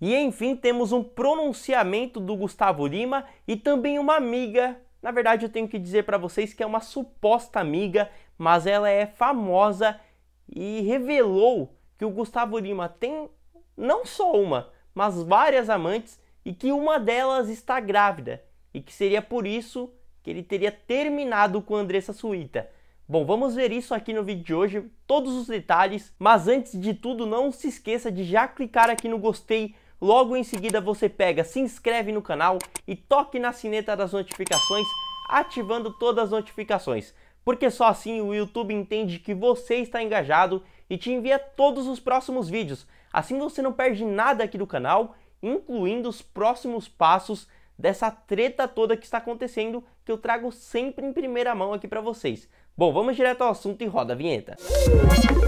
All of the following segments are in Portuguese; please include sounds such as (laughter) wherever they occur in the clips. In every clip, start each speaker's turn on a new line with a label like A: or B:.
A: E enfim, temos um pronunciamento do Gustavo Lima e também uma amiga. Na verdade, eu tenho que dizer para vocês que é uma suposta amiga, mas ela é famosa e revelou que o Gustavo Lima tem não só uma, mas várias amantes e que uma delas está grávida e que seria por isso que ele teria terminado com Andressa Suíta. Bom, vamos ver isso aqui no vídeo de hoje, todos os detalhes, mas antes de tudo, não se esqueça de já clicar aqui no gostei Logo em seguida você pega, se inscreve no canal e toque na sineta das notificações, ativando todas as notificações, porque só assim o YouTube entende que você está engajado e te envia todos os próximos vídeos. Assim você não perde nada aqui do canal, incluindo os próximos passos dessa treta toda que está acontecendo, que eu trago sempre em primeira mão aqui para vocês. Bom, vamos direto ao assunto e roda a vinheta. Música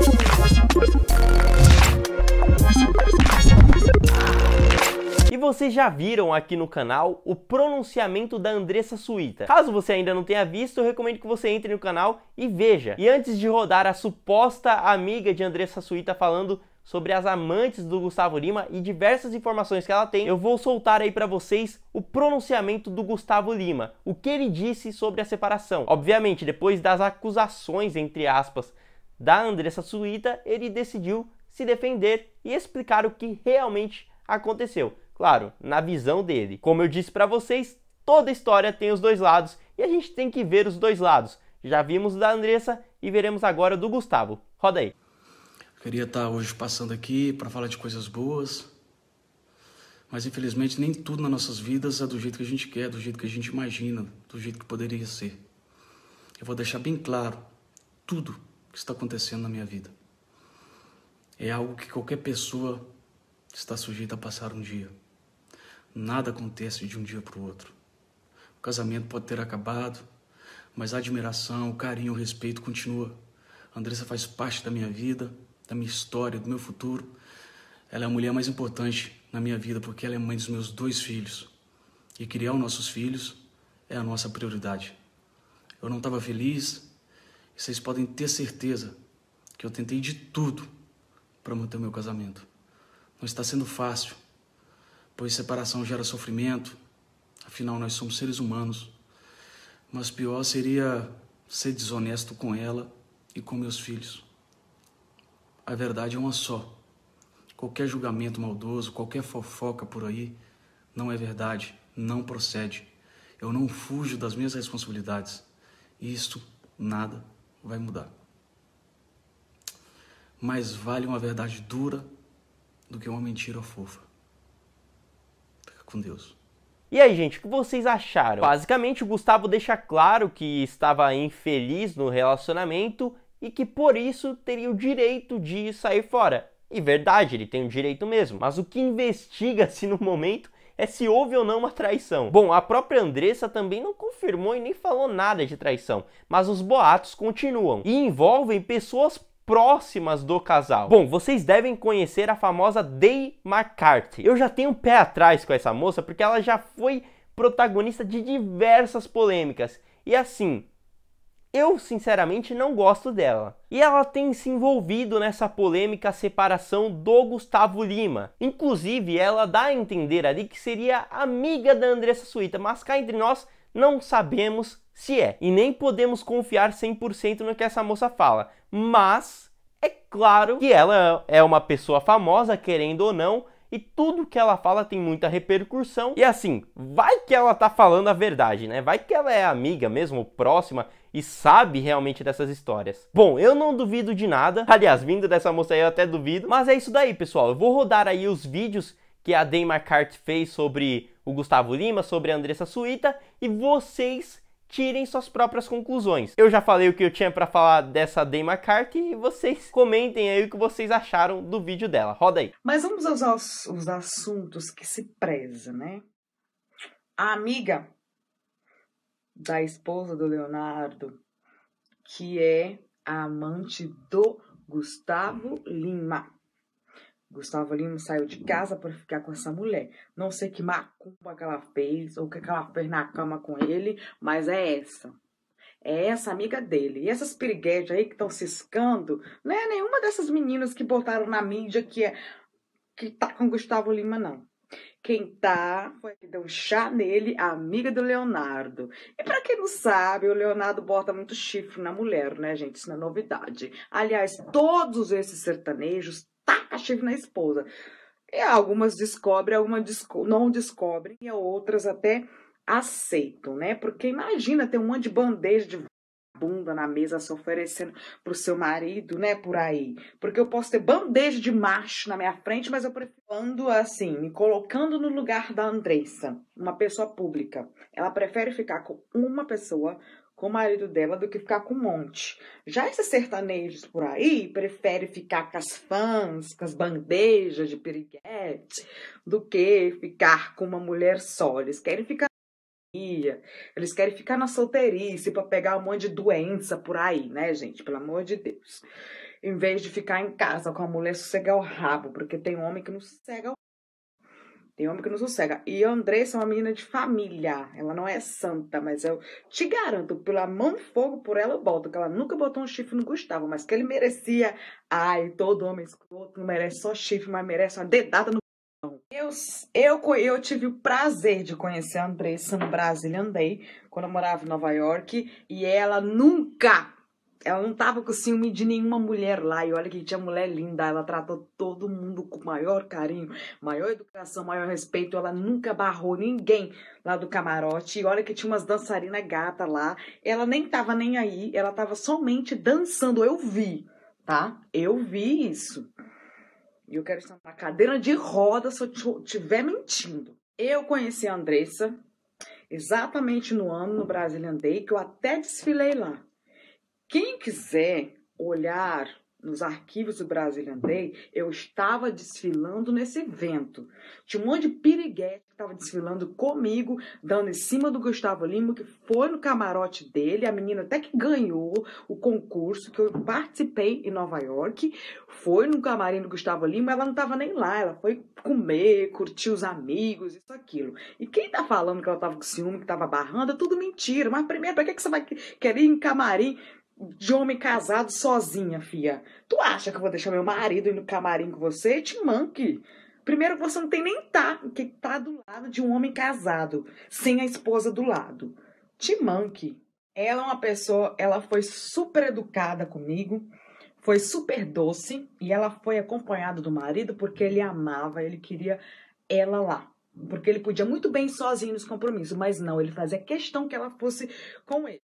A: vocês já viram aqui no canal o pronunciamento da Andressa Suíta. Caso você ainda não tenha visto, eu recomendo que você entre no canal e veja. E antes de rodar a suposta amiga de Andressa Suíta falando sobre as amantes do Gustavo Lima e diversas informações que ela tem, eu vou soltar aí para vocês o pronunciamento do Gustavo Lima, o que ele disse sobre a separação. Obviamente, depois das acusações, entre aspas, da Andressa Suíta, ele decidiu se defender e explicar o que realmente aconteceu. Claro, na visão dele. Como eu disse para vocês, toda história tem os dois lados e a gente tem que ver os dois lados. Já vimos da Andressa e veremos agora do Gustavo. Roda aí.
B: Eu queria estar tá hoje passando aqui para falar de coisas boas, mas infelizmente nem tudo nas nossas vidas é do jeito que a gente quer, do jeito que a gente imagina, do jeito que poderia ser. Eu vou deixar bem claro tudo que está acontecendo na minha vida. É algo que qualquer pessoa está sujeita a passar um dia. Nada acontece de um dia para o outro. O casamento pode ter acabado, mas a admiração, o carinho, o respeito continua. A Andressa faz parte da minha vida, da minha história, do meu futuro. Ela é a mulher mais importante na minha vida porque ela é mãe dos meus dois filhos. E criar os nossos filhos é a nossa prioridade. Eu não estava feliz e vocês podem ter certeza que eu tentei de tudo para manter o meu casamento. Não está sendo fácil pois separação gera sofrimento, afinal nós somos seres humanos. Mas pior seria ser desonesto com ela e com meus filhos. A verdade é uma só. Qualquer julgamento maldoso, qualquer fofoca por aí, não é verdade, não procede. Eu não fujo das minhas responsabilidades. E isto nada vai mudar. Mais vale uma verdade dura do que uma mentira fofa
A: com Deus. E aí, gente, o que vocês acharam? Basicamente, o Gustavo deixa claro que estava infeliz no relacionamento e que por isso teria o direito de sair fora. E verdade, ele tem o direito mesmo. Mas o que investiga-se (laughs) no momento é se houve ou não uma traição. Bom, a própria Andressa também não confirmou e nem falou nada de traição, mas os boatos continuam e envolvem pessoas próximas do casal. Bom, vocês devem conhecer a famosa Day McCarthy. Eu já tenho um pé atrás com essa moça porque ela já foi protagonista de diversas polêmicas. E assim, eu sinceramente não gosto dela. E ela tem se envolvido nessa polêmica separação do Gustavo Lima. Inclusive, ela dá a entender ali que seria amiga da Andressa Suíta, mas cá entre nós não sabemos se é. E nem podemos confiar 100% no que essa moça fala. Mas é claro que ela é uma pessoa famosa, querendo ou não, e tudo que ela fala tem muita repercussão. E assim, vai que ela tá falando a verdade, né? Vai que ela é amiga mesmo, próxima e sabe realmente dessas histórias. Bom, eu não duvido de nada. Aliás, vindo dessa moça aí eu até duvido. Mas é isso daí, pessoal. Eu vou rodar aí os vídeos que a Dame McCart fez sobre o Gustavo Lima, sobre a Andressa Suíta e vocês tirem suas próprias conclusões. Eu já falei o que eu tinha para falar dessa Day McCarthy e vocês comentem aí o que vocês acharam do vídeo dela. Roda aí.
C: Mas vamos aos, aos assuntos que se preza, né? A amiga da esposa do Leonardo, que é a amante do Gustavo Lima. Gustavo Lima saiu de casa para ficar com essa mulher. Não sei que macumba que ela fez ou o que ela fez na cama com ele, mas é essa. É essa amiga dele. E essas piriguetes aí que estão ciscando, não é nenhuma dessas meninas que botaram na mídia que é que tá com Gustavo Lima, não. Quem tá foi que deu um chá nele, a amiga do Leonardo. E para quem não sabe, o Leonardo bota muito chifre na mulher, né, gente? Isso não é novidade. Aliás, todos esses sertanejos, castigo na esposa. E é, algumas descobrem, algumas desco não descobrem, e outras até aceitam, né? Porque imagina ter um monte de bandeja de bunda na mesa se oferecendo pro seu marido, né, por aí. Porque eu posso ter bandeja de macho na minha frente, mas eu prefiro ando assim, me colocando no lugar da Andressa, uma pessoa pública. Ela prefere ficar com uma pessoa com o marido dela do que ficar com um monte. Já esses sertanejos por aí preferem ficar com as fãs, com as bandejas de periguete, do que ficar com uma mulher só. Eles querem ficar eles querem ficar na solteirice para pegar um monte de doença por aí, né, gente? Pelo amor de Deus. Em vez de ficar em casa com a mulher sossegar o rabo, porque tem homem que não sossega o tem homem que não sossega. E a Andressa é uma menina de família. Ela não é santa, mas eu te garanto, pela mão fogo por ela eu boto, que ela nunca botou um chifre no Gustavo, mas que ele merecia. Ai, todo homem escroto não merece só chifre, mas merece uma dedada no eu, eu, eu tive o prazer de conhecer a Andressa no Brasil, andei, quando eu morava em Nova York, e ela nunca ela não tava com ciúme de nenhuma mulher lá. E olha que tinha mulher linda. Ela tratou todo mundo com maior carinho, maior educação, maior respeito. Ela nunca barrou ninguém lá do camarote. E olha que tinha umas dançarinas gata lá. Ela nem tava nem aí. Ela tava somente dançando. Eu vi, tá? Eu vi isso. E eu quero estar na cadeira de roda se eu estiver mentindo. Eu conheci a Andressa exatamente no ano no Brasil andei que eu até desfilei lá. Quem quiser olhar nos arquivos do Brazilian Day, eu estava desfilando nesse evento. Tinha um monte de piriguete que estava desfilando comigo, dando em cima do Gustavo Lima, que foi no camarote dele. A menina até que ganhou o concurso que eu participei em Nova York. Foi no camarim do Gustavo Lima, ela não estava nem lá. Ela foi comer, curtir os amigos, isso, aquilo. E quem tá falando que ela estava com ciúme, que estava barrando, é tudo mentira. Mas primeiro, para que, que você vai querer ir em camarim? de homem casado sozinha, fia. Tu acha que eu vou deixar meu marido ir no camarim com você? Te manque. Primeiro que você não tem nem tá, que tá do lado de um homem casado, sem a esposa do lado. Te manque. Ela é uma pessoa, ela foi super educada comigo, foi super doce e ela foi acompanhada do marido porque ele amava, ele queria ela lá. Porque ele podia muito bem sozinho nos compromissos, mas não, ele fazia questão que ela fosse com ele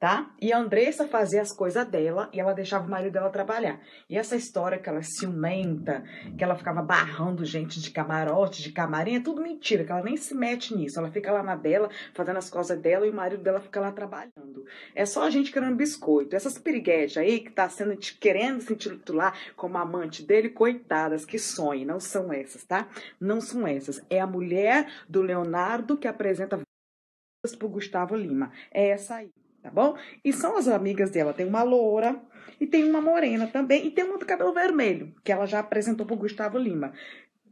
C: tá? E a Andressa fazia as coisas dela e ela deixava o marido dela trabalhar. E essa história que ela é ciumenta, que ela ficava barrando gente de camarote, de camarim, é tudo mentira, que ela nem se mete nisso. Ela fica lá na dela, fazendo as coisas dela e o marido dela fica lá trabalhando. É só a gente querendo biscoito. Essas piriguetes aí que tá sendo querendo se intitular como amante dele, coitadas, que sonho. Não são essas, tá? Não são essas. É a mulher do Leonardo que apresenta para o Gustavo Lima. É essa aí tá bom? E são as amigas dela, tem uma loura e tem uma morena também, e tem uma do cabelo vermelho, que ela já apresentou pro Gustavo Lima.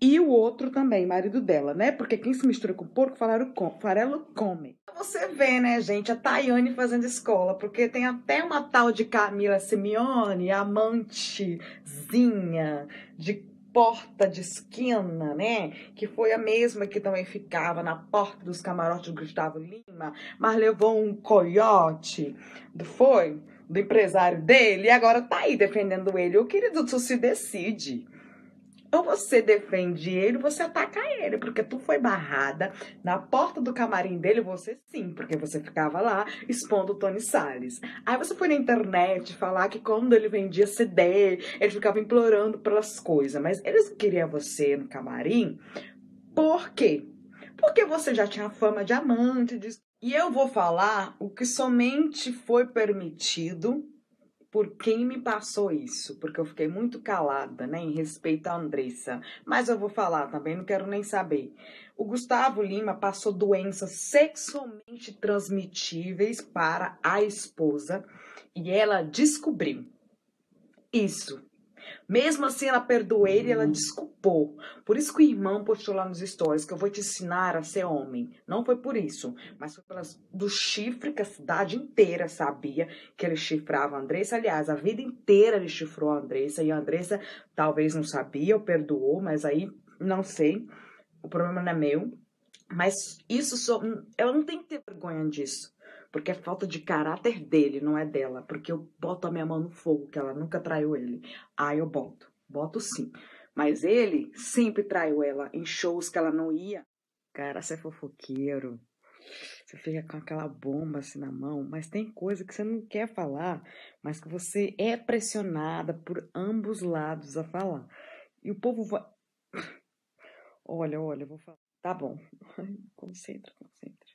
C: E o outro também, marido dela, né? Porque quem se mistura com porco, farelo, com, farelo come. Você vê, né, gente, a Tayane fazendo escola, porque tem até uma tal de Camila Simeone, amantezinha de porta de esquina, né? Que foi a mesma que também ficava na porta dos camarotes do Gustavo Lima, mas levou um coiote, foi? Do empresário dele, e agora tá aí defendendo ele. O querido, tu se decide. Ou então, você defende ele, você ataca ele, porque tu foi barrada na porta do camarim dele, você sim, porque você ficava lá expondo o Tony Salles. Aí você foi na internet falar que quando ele vendia CD, ele ficava implorando pelas coisas, mas eles queriam você no camarim, por quê? Porque você já tinha fama de amante, de... e eu vou falar o que somente foi permitido por quem me passou isso, porque eu fiquei muito calada, né, em respeito à Andressa. Mas eu vou falar também, tá não quero nem saber. O Gustavo Lima passou doenças sexualmente transmitíveis para a esposa e ela descobriu. Isso mesmo assim, ela perdoou ele e ela uhum. desculpou. Por isso que o irmão postou lá nos stories que eu vou te ensinar a ser homem. Não foi por isso, mas foi pelas, do chifre que a cidade inteira sabia que ele chifrava a Andressa. Aliás, a vida inteira ele chifrou a Andressa e a Andressa talvez não sabia ou perdoou, mas aí não sei. O problema não é meu. Mas isso só. Hum, ela não tem que ter vergonha disso. Porque é falta de caráter dele, não é dela. Porque eu boto a minha mão no fogo, que ela nunca traiu ele. Aí ah, eu boto. Boto sim. Mas ele sempre traiu ela em shows que ela não ia. Cara, você é fofoqueiro. Você fica com aquela bomba assim na mão, mas tem coisa que você não quer falar, mas que você é pressionada por ambos lados a falar. E o povo vai. (laughs) Olha, olha, eu vou falar. Tá bom. (laughs) concentra, concentra.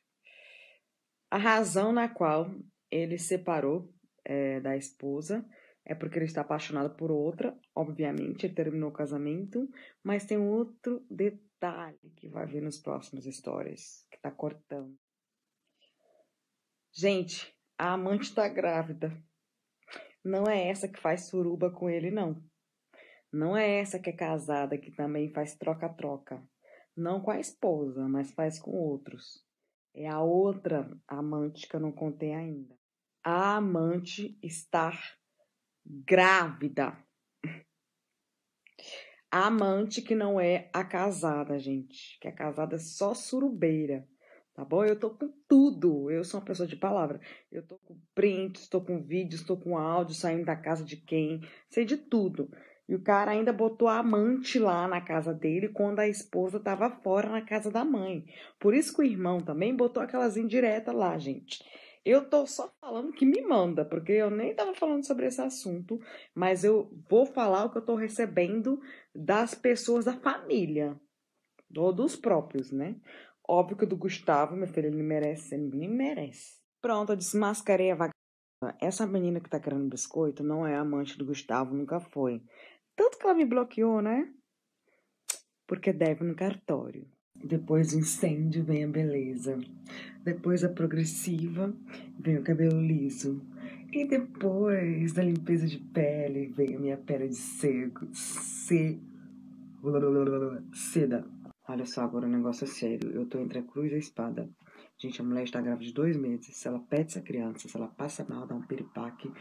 C: A razão na qual ele se separou é, da esposa é porque ele está apaixonado por outra, obviamente, ele terminou o casamento, mas tem outro detalhe que vai vir nos próximos stories, que tá cortando. Gente, a amante tá grávida. Não é essa que faz suruba com ele, não. Não é essa que é casada, que também faz troca-troca. Não com a esposa, mas faz com outros. É a outra amante que eu não contei ainda. A amante estar grávida. A amante que não é a casada, gente. Que a casada é só surubeira. Tá bom? Eu tô com tudo. Eu sou uma pessoa de palavra. Eu tô com prints, tô com vídeos, tô com áudio, saindo da casa de quem. Sei de tudo. E o cara ainda botou a amante lá na casa dele quando a esposa estava fora na casa da mãe. Por isso que o irmão também botou aquelas indiretas lá, gente. Eu tô só falando que me manda, porque eu nem tava falando sobre esse assunto, mas eu vou falar o que eu tô recebendo das pessoas da família, ou dos próprios, né? Óbvio que o do Gustavo, meu filho, ele merece, ele me merece. Pronto, eu desmascarei a vagabunda. Essa menina que tá querendo biscoito não é amante do Gustavo, nunca foi. Tanto que ela me bloqueou, né? Porque deve no cartório. Depois o incêndio vem a beleza. Depois a progressiva vem o cabelo liso. E depois da limpeza de pele vem a minha pele de seco. Se... Seda. Olha só, agora o negócio é sério. Eu tô entre a cruz e a espada. Gente, a mulher está grávida de dois meses. Se ela pede essa criança, se ela passa mal, dá um piripaque,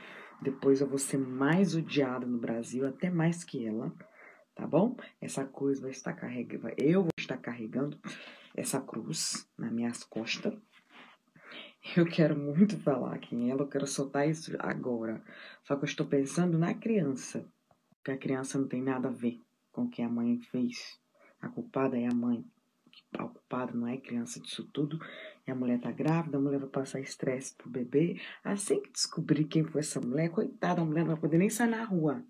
C: depois eu vou ser mais odiada no Brasil, até mais que ela, tá bom? Essa coisa vai estar carregada, eu vou estar carregando essa cruz nas minhas costas. Eu quero muito falar aqui ela, eu quero soltar isso agora. Só que eu estou pensando na criança, porque a criança não tem nada a ver com o que a mãe fez. A culpada é a mãe. A culpada não é criança disso tudo, e a mulher tá grávida, a mulher vai passar estresse pro bebê. Assim que descobrir quem foi essa mulher, coitada, a mulher não vai poder nem sair na rua.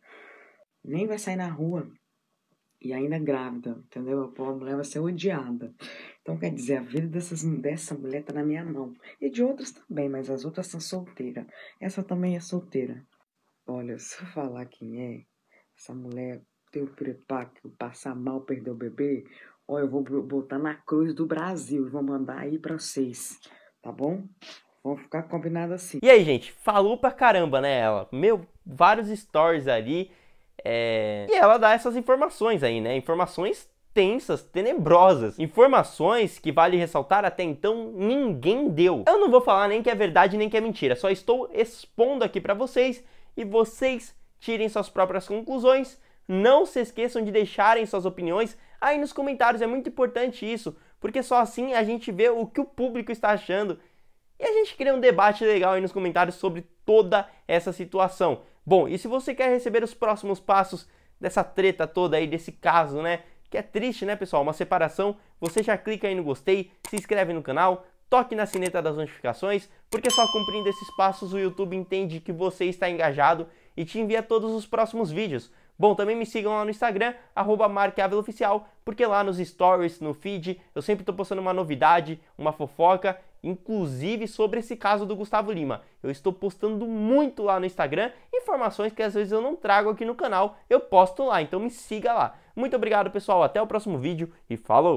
C: Nem vai sair na rua. E ainda grávida, entendeu? A mulher vai ser odiada. Então, quer dizer, a vida dessas, dessa mulher tá na minha mão. E de outras também, mas as outras são solteiras. Essa também é solteira. Olha, se eu falar quem é, essa mulher tem o preparo, passar mal, perder o bebê, Ó, eu vou botar na cruz do Brasil e vou mandar aí pra vocês, tá bom? Vamos ficar
A: combinado assim. E aí, gente, falou pra caramba, né, ela? Meu, vários stories ali. É... E ela dá essas informações aí, né? Informações tensas, tenebrosas. Informações que vale ressaltar até então ninguém deu. Eu não vou falar nem que é verdade nem que é mentira, só estou expondo aqui para vocês e vocês tirem suas próprias conclusões. Não se esqueçam de deixarem suas opiniões aí nos comentários. É muito importante isso, porque só assim a gente vê o que o público está achando e a gente cria um debate legal aí nos comentários sobre toda essa situação. Bom, e se você quer receber os próximos passos dessa treta toda aí, desse caso, né? Que é triste, né, pessoal? Uma separação. Você já clica aí no gostei, se inscreve no canal, toque na sineta das notificações, porque só cumprindo esses passos o YouTube entende que você está engajado e te envia todos os próximos vídeos. Bom, também me sigam lá no Instagram, arroba Oficial, porque lá nos stories, no feed, eu sempre estou postando uma novidade, uma fofoca, inclusive sobre esse caso do Gustavo Lima. Eu estou postando muito lá no Instagram, informações que às vezes eu não trago aqui no canal, eu posto lá, então me siga lá. Muito obrigado, pessoal, até o próximo vídeo e falou!